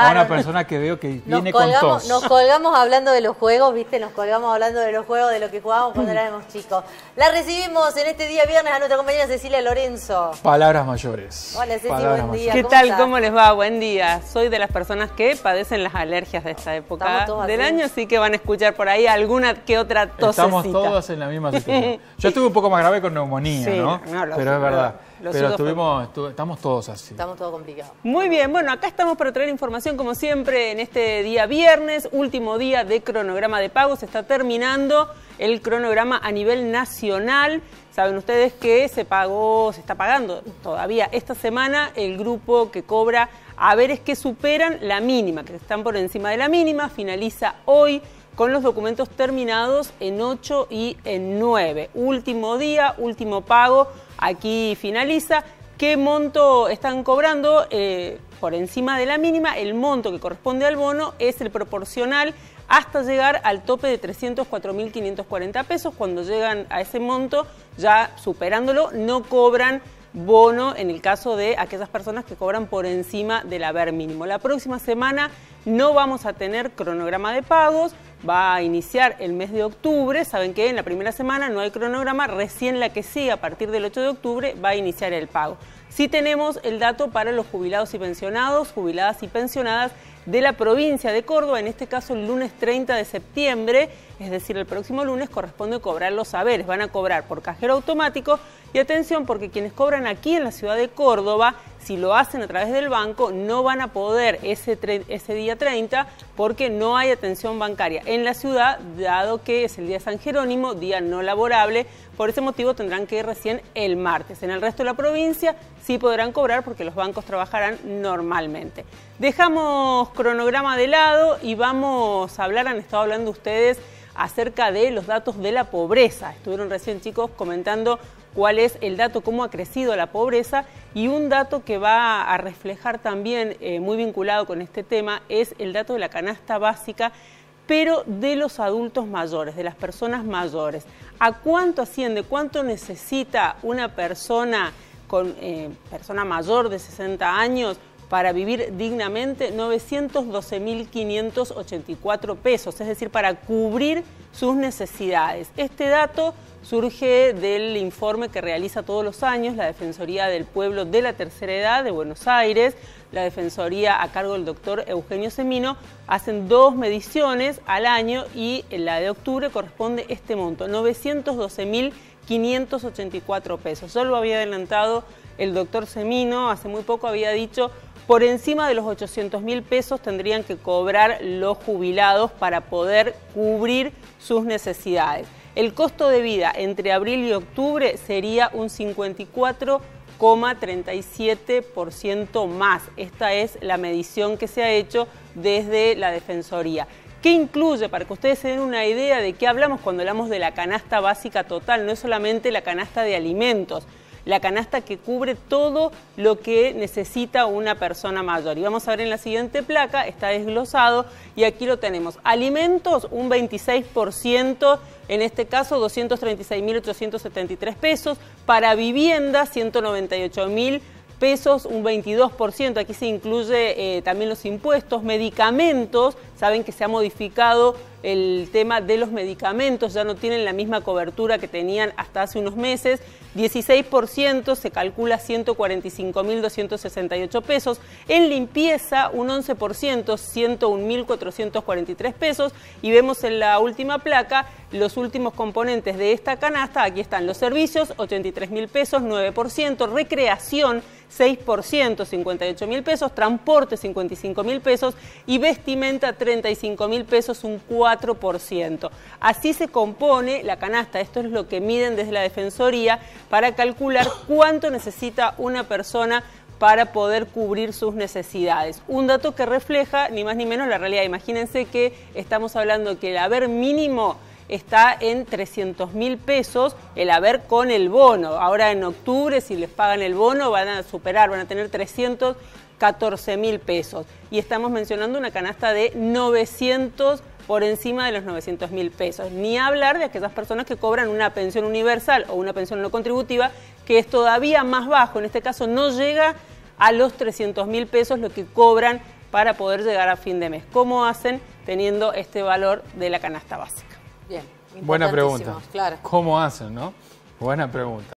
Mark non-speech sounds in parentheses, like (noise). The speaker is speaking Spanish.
Ah, a una persona que veo que viene con tos. Nos colgamos hablando de los juegos, ¿viste? Nos colgamos hablando de los juegos, de lo que jugábamos cuando (clears throat) éramos chicos. La recibimos en este día viernes a nuestra compañera Cecilia Lorenzo. Palabras mayores. Hola Palabras ¿Qué tal? ¿Cómo les va? Buen día. Soy de las personas que padecen las alergias de esta época del año, así que van a escuchar por ahí alguna que otra tosecita. Estamos todos en la misma situación. Yo estuve un poco más grave con neumonía, (laughs) no Pero es verdad. Pero estuvimos, estamos todos así. Estamos todos complicados. Muy bien, bueno, acá estamos para traer información como siempre en este día viernes, último día de cronograma de pagos. Está terminando el cronograma a nivel nacional. Saben ustedes que se pagó, se está pagando todavía esta semana el grupo que cobra a veres que superan la mínima, que están por encima de la mínima, finaliza hoy con los documentos terminados en 8 y en 9. Último día, último pago, aquí finaliza. ¿Qué monto están cobrando? Eh, por encima de la mínima, el monto que corresponde al bono es el proporcional hasta llegar al tope de 304.540 pesos. Cuando llegan a ese monto, ya superándolo, no cobran bono en el caso de aquellas personas que cobran por encima del haber mínimo. La próxima semana no vamos a tener cronograma de pagos, va a iniciar el mes de octubre. Saben que en la primera semana no hay cronograma, recién la que sigue a partir del 8 de octubre va a iniciar el pago. Sí tenemos el dato para los jubilados y pensionados, jubiladas y pensionadas de la provincia de Córdoba, en este caso el lunes 30 de septiembre, es decir, el próximo lunes corresponde cobrar los saberes, van a cobrar por cajero automático y atención porque quienes cobran aquí en la ciudad de Córdoba si lo hacen a través del banco, no van a poder ese, día 30 porque no hay atención bancaria en la ciudad, dado que es el día San Jerónimo, día no laborable. Por ese motivo tendrán que ir recién el martes. En el resto de la provincia sí podrán cobrar porque los bancos trabajarán normalmente. Dejamos cronograma de lado y vamos a hablar, han estado hablando ustedes acerca de los datos de la pobreza. Estuvieron recién chicos comentando cuál es el dato, cómo ha crecido la pobreza y un dato que va a reflejar también, eh, muy vinculado con este tema, es el dato de la canasta básica pero de los adultos mayores, de las personas mayores. ¿A cuánto asciende, cuánto necesita una persona con eh, persona mayor de 60 años para vivir dignamente 912.584 pesos, es decir, para cubrir sus necesidades. Este dato surge del informe que realiza todos los años la Defensoría del Pueblo de la Tercera Edad de Buenos Aires, la Defensoría a cargo del doctor Eugenio Semino, hacen dos mediciones al año y en la de octubre corresponde este monto, 912.584 pesos. Solo lo había adelantado el doctor Semino, hace muy poco había dicho por encima de los 800 mil pesos tendrían que cobrar los jubilados para poder cubrir sus necesidades. El costo de vida entre abril y octubre sería un 54,37% más. Esta es la medición que se ha hecho desde la Defensoría. ¿Qué incluye? Para que ustedes se den una idea de qué hablamos cuando hablamos de la canasta básica total, no es solamente la canasta de alimentos la canasta que cubre todo lo que necesita una persona mayor. Y vamos a ver en la siguiente placa, está desglosado y aquí lo tenemos. Alimentos, un 26%, en este caso 236.873 pesos. Para vivienda, 198.000 pesos, un 22%. Aquí se incluye eh, también los impuestos, medicamentos, saben que se ha modificado el tema de los medicamentos, ya no tienen la misma cobertura que tenían hasta hace unos meses, 16% se calcula 145.268 pesos, en limpieza un 11%, 101.443 pesos y vemos en la última placa los últimos componentes de esta canasta, aquí están los servicios, 83.000 pesos, 9%, recreación, 6%, 58 mil pesos, transporte 55 mil pesos y vestimenta 35 mil pesos, un Así se compone la canasta, esto es lo que miden desde la Defensoría para calcular cuánto necesita una persona para poder cubrir sus necesidades. Un dato que refleja ni más ni menos la realidad. Imagínense que estamos hablando que el haber mínimo está en 300 mil pesos el haber con el bono. Ahora en octubre, si les pagan el bono, van a superar, van a tener 314 mil pesos. Y estamos mencionando una canasta de 900 por encima de los 900 mil pesos. Ni hablar de aquellas personas que cobran una pensión universal o una pensión no contributiva, que es todavía más bajo. En este caso no llega a los 300 mil pesos lo que cobran para poder llegar a fin de mes. ¿Cómo hacen teniendo este valor de la canasta básica? Bien. Buena pregunta. Claro. ¿Cómo hacen, no? Buena pregunta.